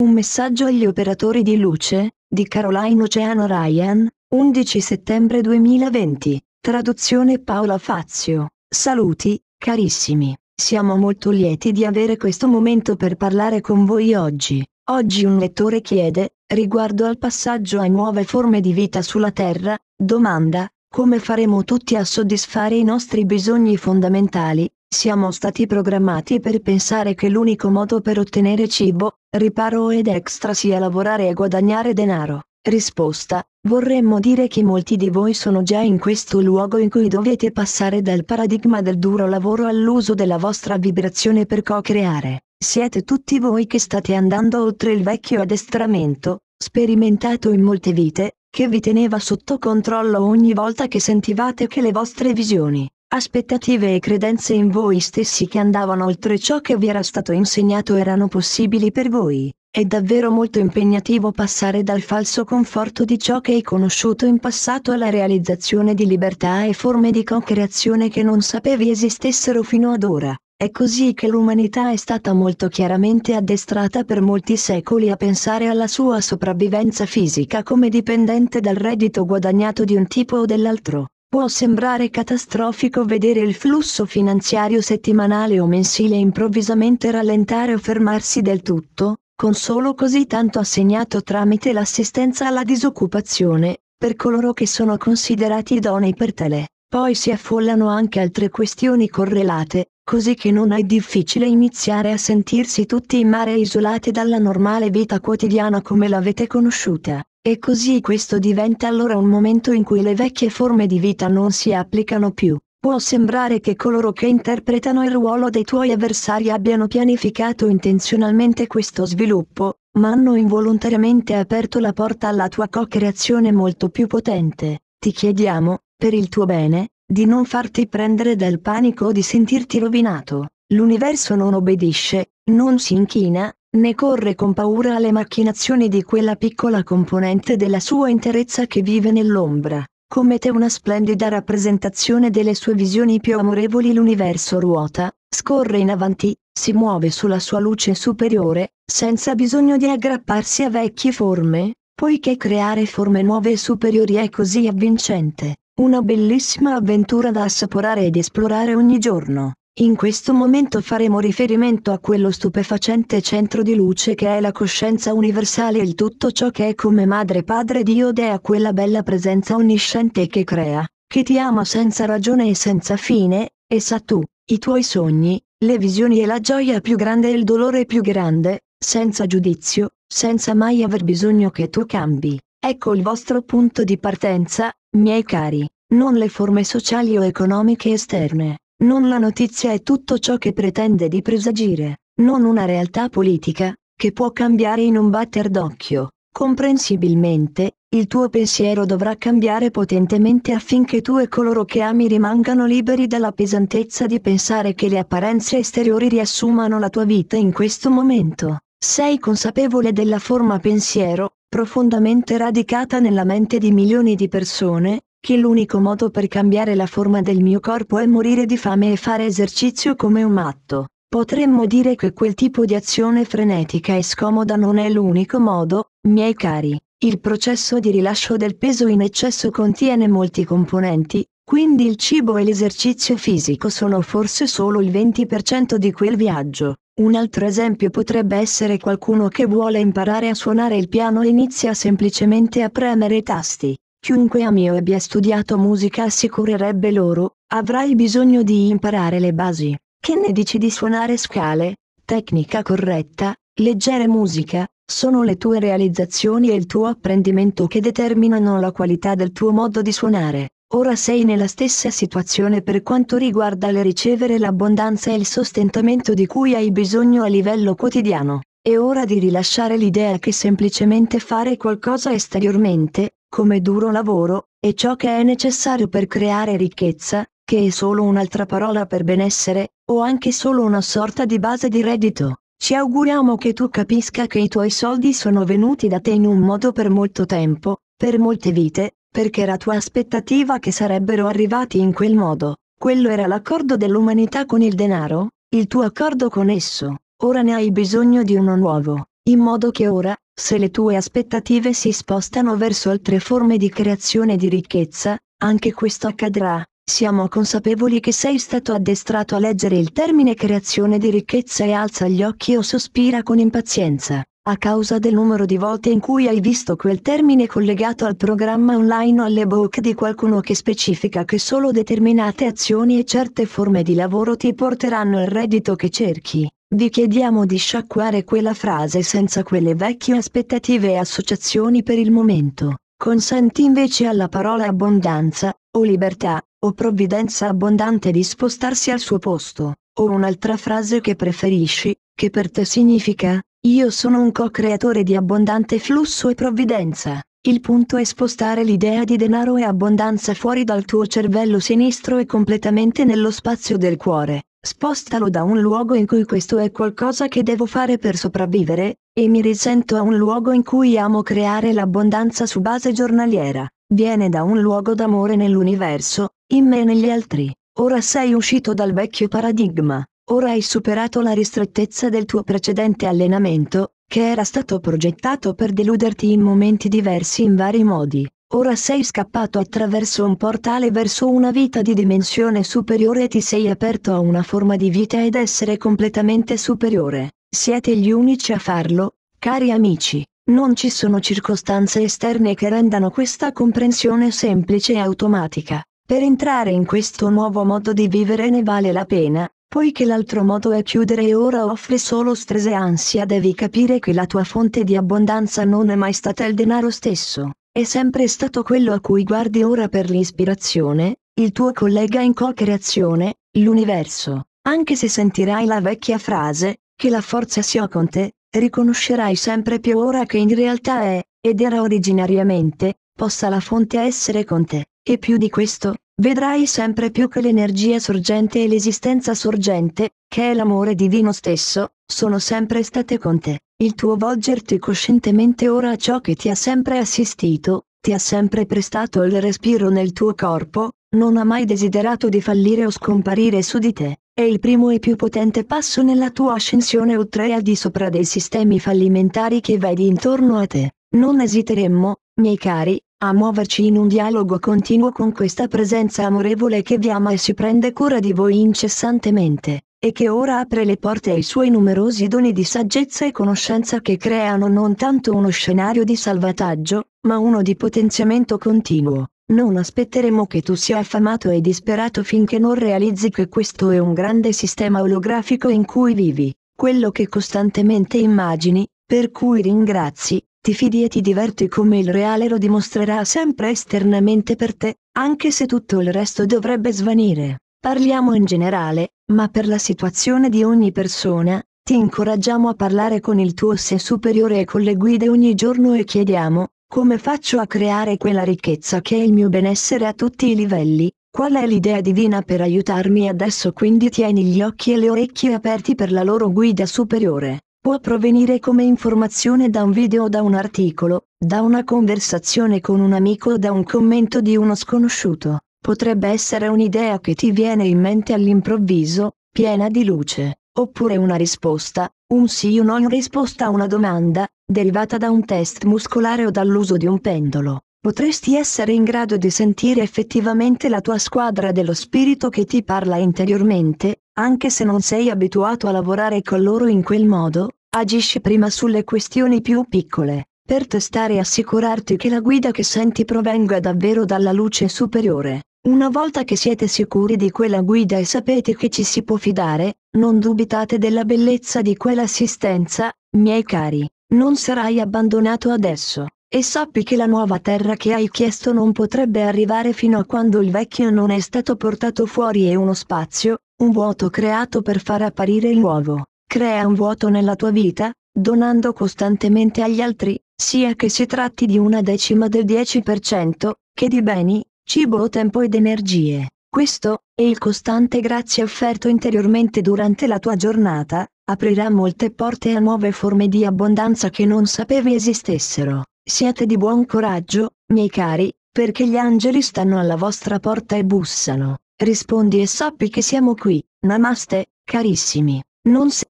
Un messaggio agli operatori di luce, di Caroline Oceano Ryan, 11 settembre 2020. Traduzione Paola Fazio. Saluti, carissimi. Siamo molto lieti di avere questo momento per parlare con voi oggi. Oggi un lettore chiede, riguardo al passaggio a nuove forme di vita sulla Terra, domanda, come faremo tutti a soddisfare i nostri bisogni fondamentali, siamo stati programmati per pensare che l'unico modo per ottenere cibo, riparo ed extra sia lavorare e guadagnare denaro. Risposta, vorremmo dire che molti di voi sono già in questo luogo in cui dovete passare dal paradigma del duro lavoro all'uso della vostra vibrazione per co-creare. Siete tutti voi che state andando oltre il vecchio addestramento, sperimentato in molte vite, che vi teneva sotto controllo ogni volta che sentivate che le vostre visioni, Aspettative e credenze in voi stessi che andavano oltre ciò che vi era stato insegnato erano possibili per voi. È davvero molto impegnativo passare dal falso conforto di ciò che hai conosciuto in passato alla realizzazione di libertà e forme di co-creazione che non sapevi esistessero fino ad ora. È così che l'umanità è stata molto chiaramente addestrata per molti secoli a pensare alla sua sopravvivenza fisica come dipendente dal reddito guadagnato di un tipo o dell'altro. Può sembrare catastrofico vedere il flusso finanziario settimanale o mensile improvvisamente rallentare o fermarsi del tutto, con solo così tanto assegnato tramite l'assistenza alla disoccupazione, per coloro che sono considerati idonei per tale. Poi si affollano anche altre questioni correlate, così che non è difficile iniziare a sentirsi tutti in mare isolati dalla normale vita quotidiana come l'avete conosciuta. E così questo diventa allora un momento in cui le vecchie forme di vita non si applicano più. Può sembrare che coloro che interpretano il ruolo dei tuoi avversari abbiano pianificato intenzionalmente questo sviluppo, ma hanno involontariamente aperto la porta alla tua co-creazione molto più potente. Ti chiediamo, per il tuo bene, di non farti prendere dal panico o di sentirti rovinato. L'universo non obbedisce, non si inchina, ne corre con paura alle macchinazioni di quella piccola componente della sua interezza che vive nell'ombra, commette una splendida rappresentazione delle sue visioni più amorevoli l'universo ruota, scorre in avanti, si muove sulla sua luce superiore, senza bisogno di aggrapparsi a vecchie forme, poiché creare forme nuove e superiori è così avvincente, una bellissima avventura da assaporare ed esplorare ogni giorno. In questo momento faremo riferimento a quello stupefacente centro di luce che è la coscienza universale e il tutto ciò che è come madre padre Dio ed è a quella bella presenza onnisciente che crea, che ti ama senza ragione e senza fine, e sa tu, i tuoi sogni, le visioni e la gioia più grande e il dolore più grande, senza giudizio, senza mai aver bisogno che tu cambi. Ecco il vostro punto di partenza, miei cari, non le forme sociali o economiche esterne non la notizia è tutto ciò che pretende di presagire, non una realtà politica, che può cambiare in un batter d'occhio. Comprensibilmente, il tuo pensiero dovrà cambiare potentemente affinché tu e coloro che ami rimangano liberi dalla pesantezza di pensare che le apparenze esteriori riassumano la tua vita in questo momento. Sei consapevole della forma pensiero, profondamente radicata nella mente di milioni di persone, che l'unico modo per cambiare la forma del mio corpo è morire di fame e fare esercizio come un matto. Potremmo dire che quel tipo di azione frenetica e scomoda non è l'unico modo, miei cari. Il processo di rilascio del peso in eccesso contiene molti componenti, quindi il cibo e l'esercizio fisico sono forse solo il 20% di quel viaggio. Un altro esempio potrebbe essere qualcuno che vuole imparare a suonare il piano e inizia semplicemente a premere i tasti. Chiunque ami o abbia studiato musica assicurerebbe loro, avrai bisogno di imparare le basi. Che ne dici di suonare scale? Tecnica corretta, leggere musica, sono le tue realizzazioni e il tuo apprendimento che determinano la qualità del tuo modo di suonare. Ora sei nella stessa situazione per quanto riguarda le ricevere l'abbondanza e il sostentamento di cui hai bisogno a livello quotidiano. È ora di rilasciare l'idea che semplicemente fare qualcosa esteriormente, come duro lavoro, e ciò che è necessario per creare ricchezza, che è solo un'altra parola per benessere, o anche solo una sorta di base di reddito. Ci auguriamo che tu capisca che i tuoi soldi sono venuti da te in un modo per molto tempo, per molte vite, perché era tua aspettativa che sarebbero arrivati in quel modo. Quello era l'accordo dell'umanità con il denaro, il tuo accordo con esso. Ora ne hai bisogno di uno nuovo in modo che ora, se le tue aspettative si spostano verso altre forme di creazione di ricchezza, anche questo accadrà. Siamo consapevoli che sei stato addestrato a leggere il termine creazione di ricchezza e alza gli occhi o sospira con impazienza, a causa del numero di volte in cui hai visto quel termine collegato al programma online o alle book di qualcuno che specifica che solo determinate azioni e certe forme di lavoro ti porteranno il reddito che cerchi. Vi chiediamo di sciacquare quella frase senza quelle vecchie aspettative e associazioni per il momento. Consenti invece alla parola abbondanza, o libertà, o provvidenza abbondante di spostarsi al suo posto, o un'altra frase che preferisci, che per te significa, io sono un co-creatore di abbondante flusso e provvidenza. Il punto è spostare l'idea di denaro e abbondanza fuori dal tuo cervello sinistro e completamente nello spazio del cuore spostalo da un luogo in cui questo è qualcosa che devo fare per sopravvivere, e mi risento a un luogo in cui amo creare l'abbondanza su base giornaliera. Viene da un luogo d'amore nell'universo, in me e negli altri. Ora sei uscito dal vecchio paradigma. Ora hai superato la ristrettezza del tuo precedente allenamento, che era stato progettato per deluderti in momenti diversi in vari modi. Ora sei scappato attraverso un portale verso una vita di dimensione superiore e ti sei aperto a una forma di vita ed essere completamente superiore. Siete gli unici a farlo, cari amici. Non ci sono circostanze esterne che rendano questa comprensione semplice e automatica. Per entrare in questo nuovo modo di vivere ne vale la pena, poiché l'altro modo è chiudere e ora offre solo stress e ansia devi capire che la tua fonte di abbondanza non è mai stata il denaro stesso è sempre stato quello a cui guardi ora per l'ispirazione, il tuo collega in co-creazione, l'universo. Anche se sentirai la vecchia frase, che la forza sia con te, riconoscerai sempre più ora che in realtà è, ed era originariamente, possa la fonte essere con te. E più di questo, vedrai sempre più che l'energia sorgente e l'esistenza sorgente, che è l'amore divino stesso, sono sempre state con te. Il tuo volgerti coscientemente ora a ciò che ti ha sempre assistito, ti ha sempre prestato il respiro nel tuo corpo, non ha mai desiderato di fallire o scomparire su di te, è il primo e più potente passo nella tua ascensione oltre al di sopra dei sistemi fallimentari che vedi intorno a te. Non esiteremmo, miei cari, a muoverci in un dialogo continuo con questa presenza amorevole che vi ama e si prende cura di voi incessantemente, e che ora apre le porte ai suoi numerosi doni di saggezza e conoscenza che creano non tanto uno scenario di salvataggio, ma uno di potenziamento continuo. Non aspetteremo che tu sia affamato e disperato finché non realizzi che questo è un grande sistema olografico in cui vivi, quello che costantemente immagini, per cui ringrazi, ti fidi e ti diverti come il reale lo dimostrerà sempre esternamente per te, anche se tutto il resto dovrebbe svanire. Parliamo in generale, ma per la situazione di ogni persona, ti incoraggiamo a parlare con il tuo sé superiore e con le guide ogni giorno e chiediamo, come faccio a creare quella ricchezza che è il mio benessere a tutti i livelli? Qual è l'idea divina per aiutarmi adesso quindi tieni gli occhi e le orecchie aperti per la loro guida superiore può provenire come informazione da un video o da un articolo, da una conversazione con un amico o da un commento di uno sconosciuto, potrebbe essere un'idea che ti viene in mente all'improvviso, piena di luce, oppure una risposta, un sì o no in risposta a una domanda, derivata da un test muscolare o dall'uso di un pendolo. Potresti essere in grado di sentire effettivamente la tua squadra dello spirito che ti parla interiormente, anche se non sei abituato a lavorare con loro in quel modo, Agisci prima sulle questioni più piccole, per testare e assicurarti che la guida che senti provenga davvero dalla luce superiore. Una volta che siete sicuri di quella guida e sapete che ci si può fidare, non dubitate della bellezza di quell'assistenza, miei cari, non sarai abbandonato adesso, e sappi che la nuova terra che hai chiesto non potrebbe arrivare fino a quando il vecchio non è stato portato fuori e uno spazio, un vuoto creato per far apparire il nuovo crea un vuoto nella tua vita, donando costantemente agli altri, sia che si tratti di una decima del 10%, che di beni, cibo o tempo ed energie. Questo, e il costante grazie offerto interiormente durante la tua giornata, aprirà molte porte a nuove forme di abbondanza che non sapevi esistessero. Siete di buon coraggio, miei cari, perché gli angeli stanno alla vostra porta e bussano. Rispondi e sappi che siamo qui. Namaste, carissimi. Non se